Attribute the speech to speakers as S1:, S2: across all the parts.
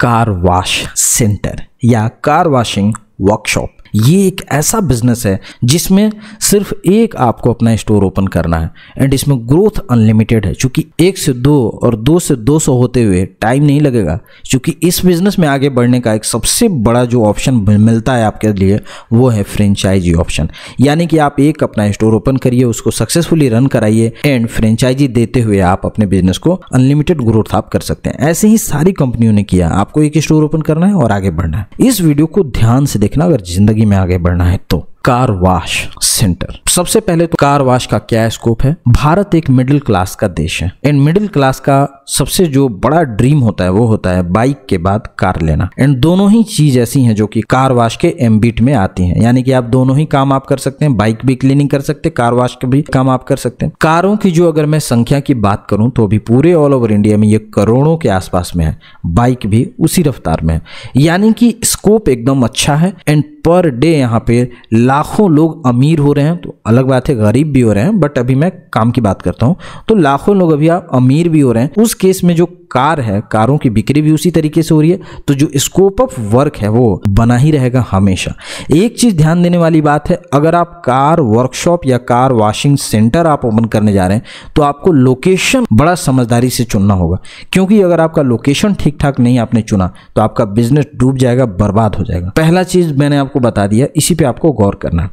S1: car wash centre या car washing workshop ये एक ऐसा बिजनेस है जिसमें सिर्फ एक आपको अपना स्टोर ओपन करना है एंड इसमें ग्रोथ अनलिमिटेड है चूंकि एक से दो और दो से दो सौ होते हुए टाइम नहीं लगेगा चूंकि इस बिजनेस में आगे बढ़ने का एक सबसे बड़ा जो ऑप्शन मिलता है आपके लिए वो है फ्रेंचाइजी ऑप्शन यानी कि आप एक अपना स्टोर ओपन करिए उसको सक्सेसफुली रन कराइए एंड फ्रेंचाइजी देते हुए आप अपने बिजनेस को अनलिमिटेड ग्रोथ आप कर सकते हैं ऐसे ही सारी कंपनियों ने किया आपको एक स्टोर ओपन करना है और आगे बढ़ना है इस वीडियो को ध्यान से देखना अगर जिंदगी जिंदगी में आगे बढ़ना है तो कार वाश सेंटर सबसे पहले तो कार वाश का क्या स्कोप है भारत एक मिडिल क्लास का देश है एंड मिडिल क्लास का सबसे जो बड़ा ड्रीम होता है वो होता है बाइक के बाद कार लेना एंड दोनों ही चीज ऐसी हैं जो कि कार वाश के एम्बिट में आती हैं यानी कि आप दोनों ही काम आप कर सकते हैं बाइक भी क्लीनिंग कर सकते हैं कार वाश के भी काम आप कर सकते हैं कारों की जो अगर मैं संख्या की बात करूं तो अभी पूरे ऑल ओवर इंडिया में ये करोड़ों के आसपास में है बाइक भी उसी रफ्तार में है यानी कि स्कोप एकदम अच्छा है एंड पर डे यहाँ पे लाखों लोग अमीर हो रहे हैं तो अलग बात है गरीब भी हो रहे हैं बट अभी मैं काम की बात करता हूँ तो लाखों लोग अभी आप अमीर भी हो रहे हैं उस केस में जो कार है कारों की बिक्री भी उसी तरीके से हो रही है तो जो स्कोप ऑफ वर्क है वो बना ही रहेगा हमेशा एक चीज़ ध्यान देने वाली बात है अगर आप कार वर्कशॉप या कार वॉशिंग सेंटर आप ओपन करने जा रहे हैं तो आपको लोकेशन बड़ा समझदारी से चुनना होगा क्योंकि अगर आपका लोकेशन ठीक ठाक नहीं आपने चुना तो आपका बिजनेस डूब जाएगा बर्बाद हो जाएगा पहला चीज़ मैंने आपको बता दिया इसी पर आपको गौर करना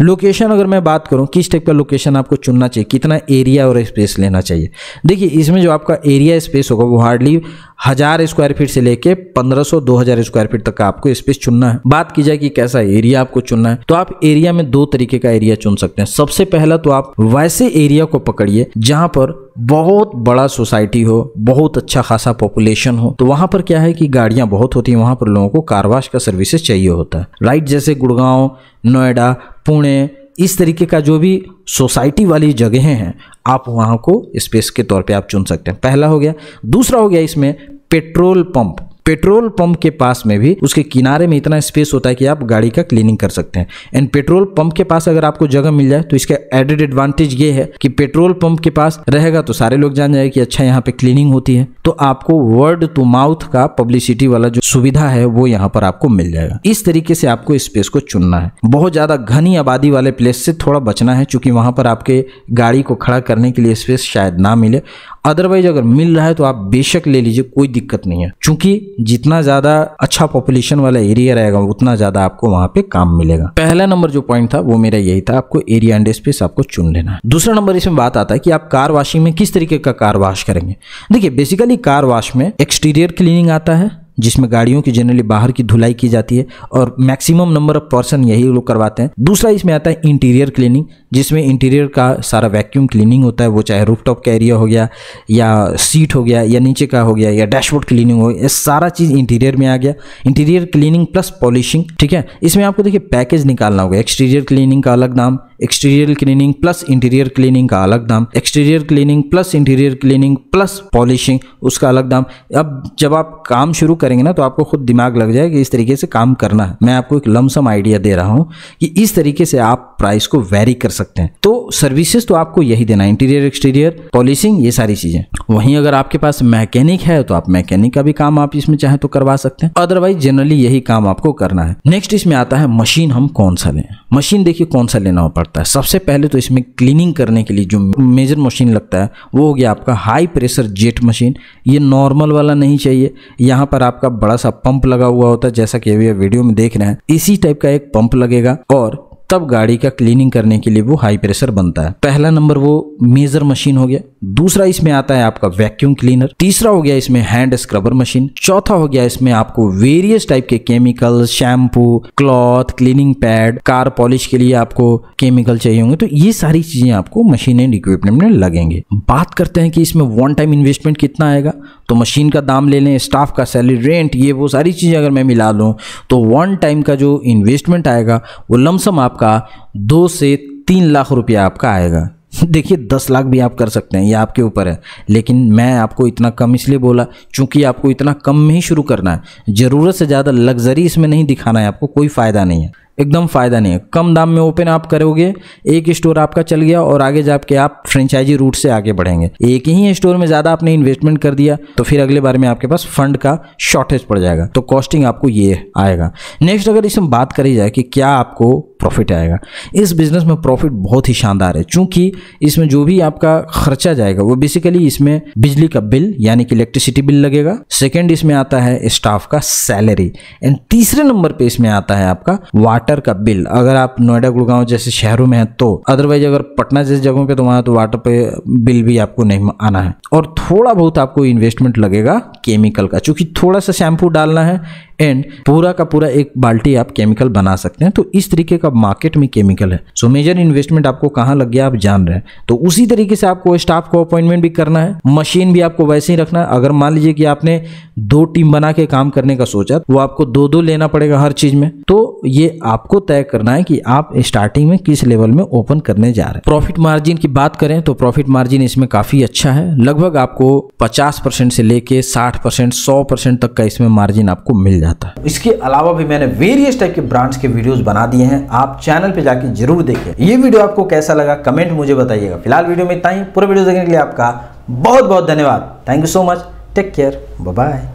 S1: लोकेशन अगर मैं बात करूं किस टाइप का लोकेशन आपको चुनना चाहिए कितना एरिया और स्पेस लेना चाहिए देखिए इसमें जो आपका एरिया स्पेस होगा लगभग हार्डली हज़ार स्क्वायर फीट से लेके 1500 2000 स्क्वायर फीट तक का आपको स्पेस चुनना है बात की जाए कि कैसा एरिया आपको चुनना है तो आप एरिया में दो तरीके का एरिया चुन सकते हैं सबसे पहला तो आप वैसे एरिया को पकड़िए जहां पर बहुत बड़ा सोसाइटी हो बहुत अच्छा खासा पॉपुलेशन हो तो वहां पर क्या है कि गाड़ियां बहुत होती हैं वहां पर लोगों को कारवाश का सर्विसेज चाहिए होता है राइट जैसे गुड़गांव नोएडा पुणे इस तरीके का जो भी सोसाइटी वाली जगहें हैं आप वहाँ को स्पेस के तौर पे आप चुन सकते हैं पहला हो गया दूसरा हो गया इसमें पेट्रोल पंप पेट्रोल पंप के पास में भी उसके किनारे में इतना स्पेस होता है कि आप गाड़ी का क्लीनिंग कर सकते हैं एंड पेट्रोल पंप के पास अगर आपको जगह मिल जाए तो इसका एडेड एडवांटेज ये है कि पेट्रोल पंप के पास रहेगा तो सारे लोग जान जाए कि अच्छा यहाँ पे क्लीनिंग होती है तो आपको वर्ड टू माउथ का पब्लिसिटी वाला जो सुविधा है वो यहाँ पर आपको मिल जाएगा इस तरीके से आपको स्पेस को चुनना है बहुत ज्यादा घनी आबादी वाले प्लेस से थोड़ा बचना है चूंकि वहां पर आपके गाड़ी को खड़ा करने के लिए स्पेस शायद ना मिले अदरवाइज अगर मिल रहा है तो आप बेशक ले लीजिए कोई दिक्कत नहीं है क्योंकि जितना ज्यादा अच्छा पॉपुलेशन वाला एरिया रहेगा उतना ज्यादा आपको वहां पे काम मिलेगा पहला नंबर जो पॉइंट था वो मेरा यही था आपको एरिया एंड स्पेस आपको चुन लेना है दूसरा नंबर इसमें बात आता है कि आप कार वाशिंग में किस तरीके का कार वाश करेंगे देखिए बेसिकली कार वाश में एक्सटीरियर क्लीनिंग आता है जिसमें गाड़ियों की जनरली बाहर की धुलाई की जाती है और मैक्सिमम नंबर ऑफ पर्सन यही लोग करवाते हैं दूसरा इसमें आता है इंटीरियर क्लीनिंग जिसमें इंटीरियर का सारा वैक्यूम क्लीनिंग होता है वो चाहे रूफटॉप का एरिया हो गया या सीट हो गया या नीचे का हो गया या डैशबोर्ड क्लीनिंग हो गया सारा चीज़ इंटीरियर में आ गया इंटीरियर क्लीनिंग प्लस पॉलिशिंग ठीक है इसमें आपको देखिए पैकेज निकालना होगा एक्सटीरियर क्लीनिंग का अलग नाम exterior cleaning plus interior cleaning का अलग दाम exterior cleaning plus interior cleaning plus polishing उसका अलग दाम अब जब आप काम शुरू करेंगे ना तो आपको खुद दिमाग लग जाए कि इस तरीके से काम करना है मैं आपको एक लमसम आइडिया दे रहा हूँ कि इस तरीके से आप प्राइस को वेरी कर सकते हैं तो सर्विसेज तो आपको यही देना इंटीरियर एक्सटीरियर पॉलिशिंग ये सारी चीजें वहीं अगर आपके पास मैकेनिक है तो आप मैकेनिक का भी काम आप इसमें चाहे तो करवा सकते हैं अदरवाइज जनरली यही काम आपको करना है नेक्स्ट इसमें आता है मशीन हम कौन सा लें मशीन देखिए कौन सा लेना हो पड़ता है सबसे पहले तो इसमें क्लीनिंग करने के लिए जो मेजर मशीन लगता है वो हो गया आपका हाई प्रेशर जेट मशीन ये नॉर्मल वाला नहीं चाहिए यहाँ पर आपका बड़ा सा पंप लगा हुआ होता है जैसा कि अभी वीडियो में देख रहे हैं इसी टाइप का एक पंप लगेगा और तब गाड़ी का क्लीनिंग करने के लिए वो हाई प्रेशर बनता है पहला नंबर वो मेजर मशीन हो गया दूसरा इसमें आता है आपका वैक्यूम क्लीनर तीसरा हो गया इसमें हैंड स्क्रबर मशीन चौथा हो गया इसमें आपको वेरियस टाइप के chemical shampoo cloth cleaning pad car polish के लिए आपको केमिकल चाहिए होंगे तो ये सारी चीजें आपको मशीन एंड इक्विपमेंट में लगेंगे बात करते हैं कि इसमें वन टाइम इन्वेस्टमेंट कितना आएगा तो मशीन का दाम ले लें स्टाफ का सैलरी रेंट ये वो सारी चीजें अगर मैं मिला लूँ तो वन टाइम का जो इन्वेस्टमेंट आएगा वो लमसम आपका आपका दो से तीन लाख रुपया आपका आएगा देखिए दस लाख भी आप कर सकते हैं ये आपके ऊपर है लेकिन मैं आपको इतना कम इसलिए बोला क्योंकि आपको इतना कम में ही शुरू करना है ज़रूरत से ज़्यादा लग्जरी इसमें नहीं दिखाना है आपको कोई फ़ायदा नहीं है एकदम फ़ायदा नहीं है कम दाम में ओपन आप करोगे एक स्टोर आपका चल गया और आगे जाके आप फ्रेंचाइजी रूट से आगे बढ़ेंगे एक ही स्टोर में ज़्यादा आपने इन्वेस्टमेंट कर दिया तो फिर अगले बार में आपके पास फंड का शॉर्टेज पड़ जाएगा तो कॉस्टिंग आपको ये आएगा नेक्स्ट अगर इसमें बात करी जाए कि क्या आपको प्रॉफिट आएगा इस बिज़नेस में प्रॉफिट बहुत ही शानदार है क्योंकि इसमें जो भी आपका खर्चा जाएगा वो बेसिकली इसमें बिजली का बिल यानी कि इलेक्ट्रिसिटी बिल लगेगा सेकेंड इसमें आता है स्टाफ का सैलरी एंड तीसरे नंबर पर इसमें आता है आपका वाटर वाटर का बिल अगर आप नोएडा गुड़गांव जैसे शहरों में है तो अदरवाइज अगर पटना जैसी जगहों पे तो वहाँ तो वाटर पे बिल भी आपको नहीं आना है और थोड़ा बहुत आपको इन्वेस्टमेंट लगेगा केमिकल का चूंकि थोड़ा सा शैम्पू डालना है एंड पूरा का पूरा एक बाल्टी आप केमिकल बना सकते हैं तो इस तरीके का मार्केट में केमिकल है सो मेजर इन्वेस्टमेंट आपको कहाँ लग गया आप जान रहे हैं तो उसी तरीके से आपको स्टाफ को अपॉइंटमेंट भी करना है मशीन भी आपको वैसे ही रखना है अगर मान लीजिए कि आपने दो टीम बना के काम करने का सोचा तो वो आपको दो दो लेना पड़ेगा हर चीज में तो ये आप आपको तय करना है कि आप स्टार्टिंग में किस लेवल में ओपन करने जा रहे हैं प्रॉफिट मार्जिन की बात करें तो प्रॉफिट मार्जिन इसमें काफी अच्छा है लगभग आपको 50 परसेंट से लेके 60 परसेंट सौ परसेंट तक का इसमें मार्जिन आपको मिल जाता है इसके अलावा भी मैंने वेरियस टाइप के ब्रांड्स के वीडियोज बना दिए हैं आप चैनल पे जाके जरूर देखे ये वीडियो आपको कैसा लगा कमेंट मुझे बताइएगा फिलहाल वीडियो में इतना ही पूरा वीडियो देखने के लिए आपका बहुत बहुत धन्यवाद thank you so much take care bye